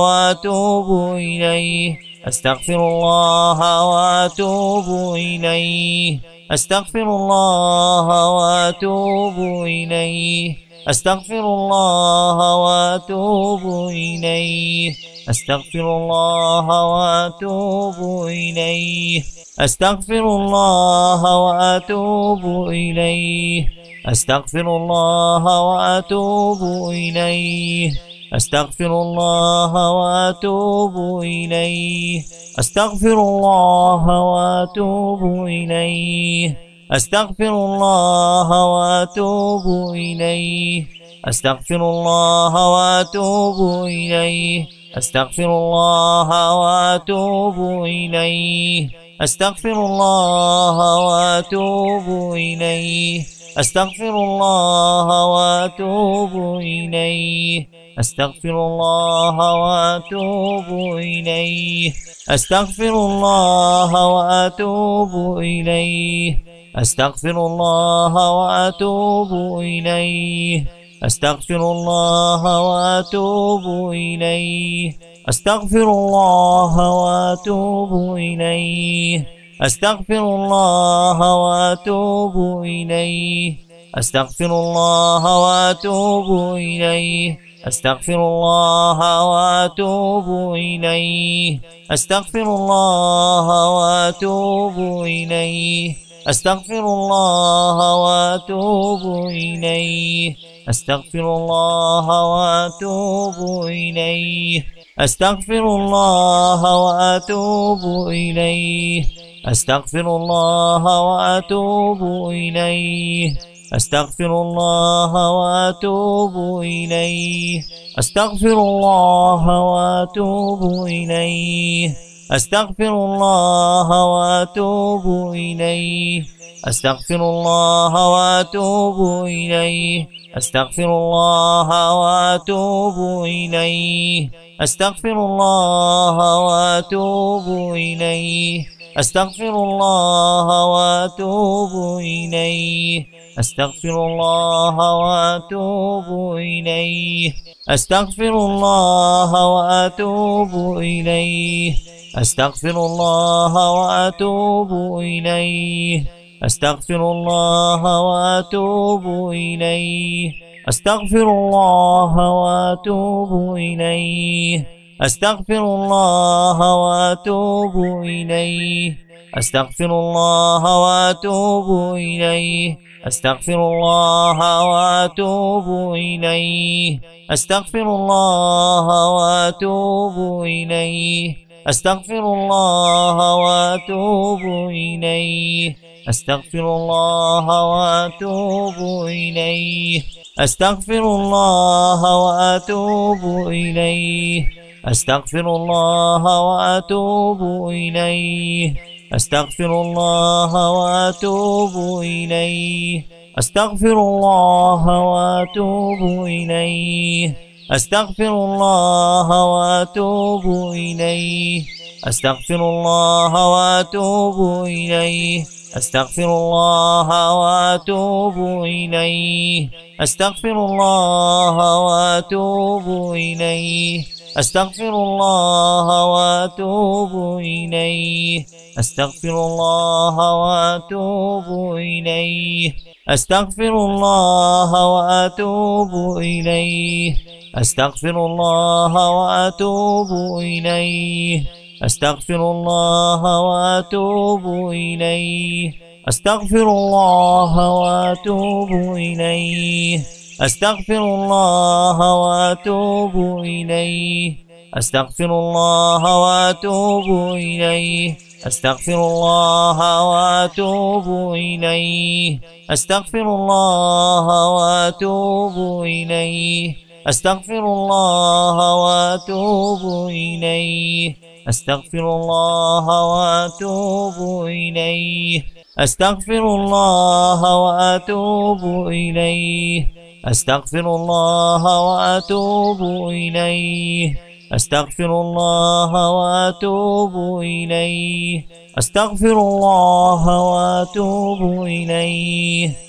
وأتوب إليه أستغفر الله وأتوب إليه أستغفر الله وأتوب إليه أستغفر الله وأتوب إليه أستغفر الله وأتوب إليه أستغفر الله وأتوب إليه أستغفر الله وأتوب إليه أستغفر الله وأتوب إليه أستغفر الله وأتوب إليه أستغفر الله وأتوب إليه أستغفر الله وأتوب إليه أستغفر الله وأتوب إليه أستغفر الله وأتوب إليه أستغفر الله وأتوب إليه أستغفر الله وأتوب إليه أستغفر الله وأتوب إليه أستغفر الله وأتوب إليه أستغفر الله وأتوب إليه أستغفر الله وأتوب إليه أستغفر الله وأتوب إليه أستغفر الله وأتوب إليه أستغفر الله وأتوب إليه أستغفر الله وأتوب إليه أستغفر الله وأتوب إليه أستغفر الله وأتوب إليه أستغفر الله وأتوب إليه أستغفر الله وأتوب إليه أستغفر الله وأتوب إليه أستغفر الله وأتوب إليه أستغفر الله وأتوب إليه أستغفر الله وأتوب إليه أستغفر الله وأتوب إليه أستغفر الله وأتوب إليه أستغفر الله وأتوب إليه أستغفر الله وأتوب إليه أستغفر الله وأتوب إليه أستغفر الله وأتوب إليه أستغفر الله وأتوب إليه أستغفر الله وأتوب إليه أستغفر الله وأتوب إليه أستغفر الله وأتوب إليه أستغفر الله وأتوب إليه أستغفر الله وأتوب إليه أستغفر الله وأتوب إليه أستغفر الله وأتوب إليه أستغفر الله وأتوب إليه أستغفر الله وأتوب إليه أستغفر الله وأتوب إليه أستغفر الله وأتوب إليه أستغفر الله وأتوب إليه أستغفر الله وأتوب إليه أستغفر الله وأتوب إليه أستغفر الله وأتوب إليه أستغفر الله وأتوب إليه أستغفر الله وأتوب إليه أستغفر الله وأتوب إليه أستغفر الله وأتوب إليه أستغفر الله وأتوب إليه أستغفر الله وأتوب إليه أستغفر الله وأتوب إليه أستغفر الله وأتوب إليه أستغفر الله وأتوب إليه أستغفر الله وأتوب إليه أستغفر الله وأتوب إليه أستغفر الله وأتوب إليه أستغفر الله وأتوب إليه أستغفر الله وأتوب إليه أستغفر الله وأتوب إليه أستغفر الله وأتوب إليه